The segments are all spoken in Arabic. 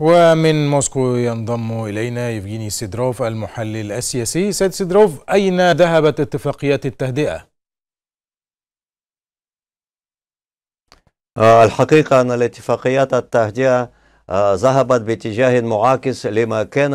ومن موسكو ينضم إلينا يفجيني سيدروف المحلل السياسي سيد سيدروف أين ذهبت اتفاقيات التهدئة؟ آه، الحقيقة أن الاتفاقيات التهدئة آه، ذهبت باتجاه معاكس لما كان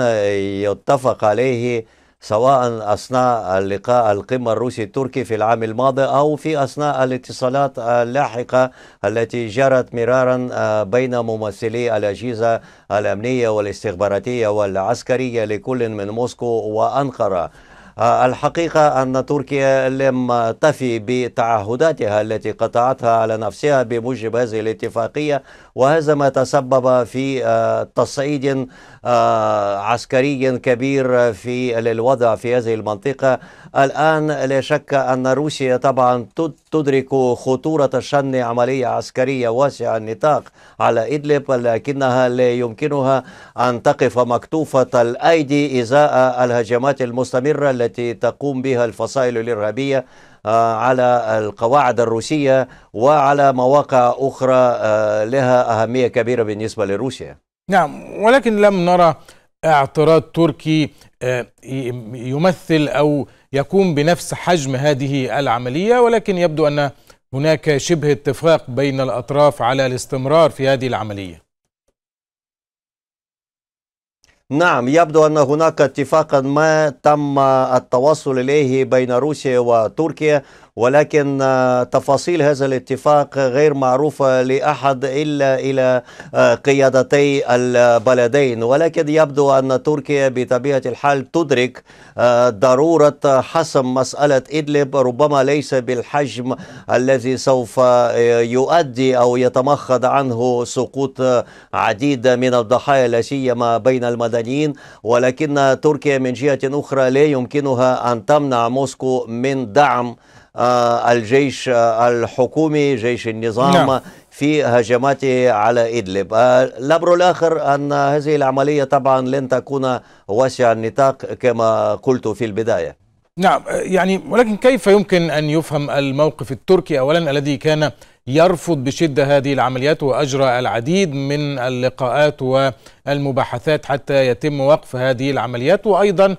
يتفق عليه سواء أثناء اللقاء القمة الروسي التركي في العام الماضي أو في أثناء الاتصالات اللاحقة التي جرت مرارا آه، بين ممثلي الأجهزة الأمنية والاستخباراتية والعسكرية لكل من موسكو وأنقرة آه، الحقيقة أن تركيا لم تفي بتعهداتها التي قطعتها على نفسها بموجب هذه الاتفاقية وهذا ما تسبب في آه، تصعيد آه، عسكري كبير في الوضع في هذه المنطقة الآن لا شك أن روسيا طبعا تدرك خطورة شن عملية عسكرية واسعة النطاق على إدلب لكنها لا يمكنها أن تقف مكتوفة الأيدي إزاء الهجمات المستمرة التي تقوم بها الفصائل الإرهابية آه، على القواعد الروسية وعلى مواقع أخرى آه، لها أهمية كبيرة بالنسبة لروسيا نعم ولكن لم نرى اعتراض تركي آه، يمثل أو يقوم بنفس حجم هذه العملية ولكن يبدو أن هناك شبه اتفاق بين الأطراف على الاستمرار في هذه العملية نعم يبدو أن هناك اتفاقا ما تم التوصل إليه بين روسيا وتركيا ولكن آه، تفاصيل هذا الاتفاق غير معروفة لأحد إلا إلى آه، قيادتي البلدين ولكن يبدو أن تركيا بطبيعة الحال تدرك آه، ضرورة حسم مسألة إدلب ربما ليس بالحجم الذي سوف يؤدي أو يتمخض عنه سقوط عديد من الضحايا لا سيما بين المدنيين ولكن تركيا من جهة أخرى لا يمكنها أن تمنع موسكو من دعم آه، الجيش آه، الحكومي جيش النظام نعم. في هجماته على إدلب آه، الأمر الآخر أن هذه العملية طبعا لن تكون واسع النطاق كما قلت في البداية نعم يعني ولكن كيف يمكن أن يفهم الموقف التركي أولا الذي كان يرفض بشدة هذه العمليات وأجرى العديد من اللقاءات والمباحثات حتى يتم وقف هذه العمليات وأيضا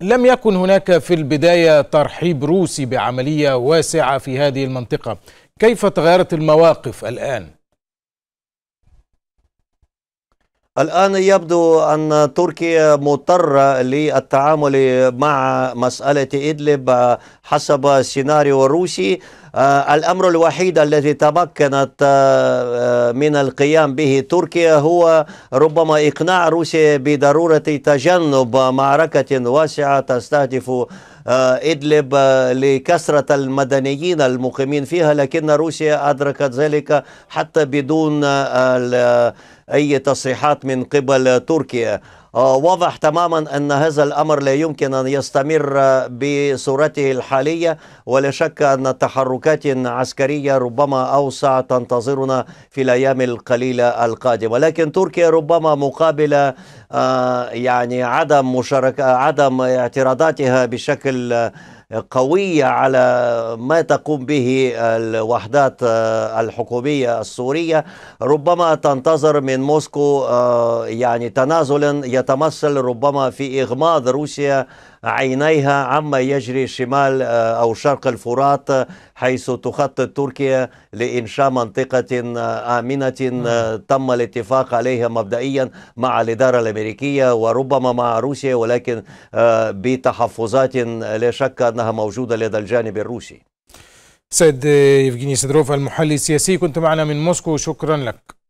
لم يكن هناك في البداية ترحيب روسي بعملية واسعة في هذه المنطقة كيف تغيرت المواقف الآن؟ الآن يبدو أن تركيا مضطرة للتعامل مع مسألة إدلب حسب سيناريو روسي آه، الأمر الوحيد الذي تمكنت آه، آه، من القيام به تركيا هو ربما إقناع روسيا بضرورة تجنب معركة واسعة تستهدف إدلب لكثرة المدنيين المقيمين فيها لكن روسيا أدركت ذلك حتى بدون أي تصريحات من قبل تركيا آه، واضح تماما أن هذا الأمر لا يمكن أن يستمر آه، بصورته الحالية ولا شك أن تحركات عسكرية ربما أوسع تنتظرنا في الأيام القليلة القادمة لكن تركيا ربما مقابل آه، يعني عدم مشاركة عدم اعتراضاتها بشكل آه، قوية على ما تقوم به الوحدات آه، الحكومية السورية ربما تنتظر من موسكو يعني تنازلا يتمثل ربما في إغماض روسيا عينيها عما يجري شمال أو شرق الفرات حيث تخطط تركيا لإنشاء منطقة آمنة نعم. تم الاتفاق عليها مبدئيا مع الإدارة الأمريكية الأمريكية وربما مع روسيا ولكن آه، بتحفظات لا شك أنها موجودة لدى الجانب الروسي سيد يفجيني سيدروف المحلل السياسي كنت معنا من موسكو شكرا لك